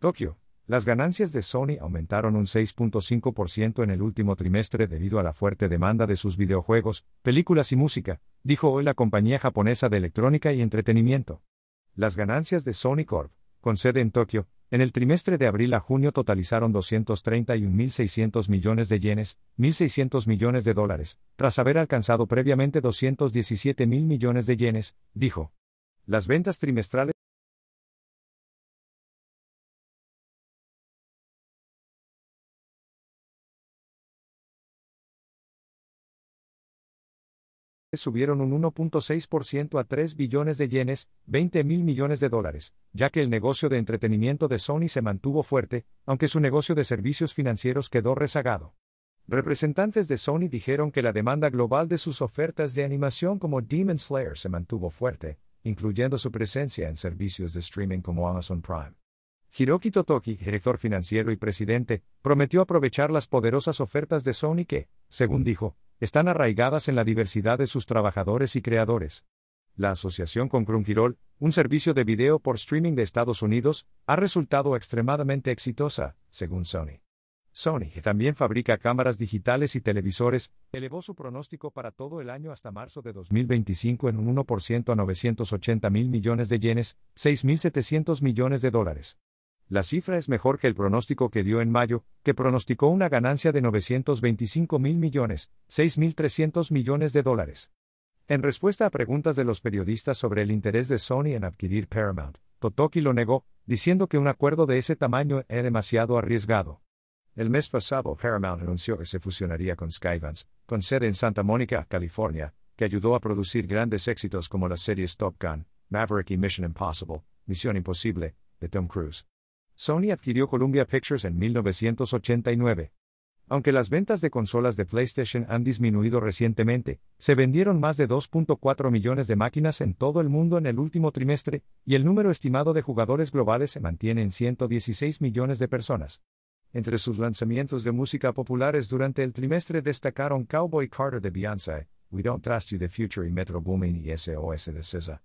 Tokio. Las ganancias de Sony aumentaron un 6.5% en el último trimestre debido a la fuerte demanda de sus videojuegos, películas y música, dijo hoy la compañía japonesa de electrónica y entretenimiento. Las ganancias de Sony Corp, con sede en Tokio, en el trimestre de abril a junio totalizaron 231.600 millones de yenes, 1.600 millones de dólares, tras haber alcanzado previamente 217.000 millones de yenes, dijo. Las ventas trimestrales subieron un 1.6% a 3 billones de yenes, 20 mil millones de dólares, ya que el negocio de entretenimiento de Sony se mantuvo fuerte, aunque su negocio de servicios financieros quedó rezagado. Representantes de Sony dijeron que la demanda global de sus ofertas de animación como Demon Slayer se mantuvo fuerte, incluyendo su presencia en servicios de streaming como Amazon Prime. Hiroki Totoki, director financiero y presidente, prometió aprovechar las poderosas ofertas de Sony que, según dijo, están arraigadas en la diversidad de sus trabajadores y creadores. La asociación con Crunchyroll, un servicio de video por streaming de Estados Unidos, ha resultado extremadamente exitosa, según Sony. Sony, que también fabrica cámaras digitales y televisores, elevó su pronóstico para todo el año hasta marzo de 2025 en un 1% a 980 mil millones de yenes, 6.700 millones de dólares. La cifra es mejor que el pronóstico que dio en mayo, que pronosticó una ganancia de 925 mil millones, 6.300 millones de dólares. En respuesta a preguntas de los periodistas sobre el interés de Sony en adquirir Paramount, Totoki lo negó, diciendo que un acuerdo de ese tamaño es demasiado arriesgado. El mes pasado, Paramount anunció que se fusionaría con Skyvans, con sede en Santa Mónica, California, que ayudó a producir grandes éxitos como las series Top Gun, Maverick y Mission Impossible, Misión Imposible, de Tom Cruise. Sony adquirió Columbia Pictures en 1989. Aunque las ventas de consolas de PlayStation han disminuido recientemente, se vendieron más de 2.4 millones de máquinas en todo el mundo en el último trimestre, y el número estimado de jugadores globales se mantiene en 116 millones de personas. Entre sus lanzamientos de música populares durante el trimestre destacaron Cowboy Carter de Beyoncé, We Don't Trust You the Future y Metro Boomin y SOS de SZA.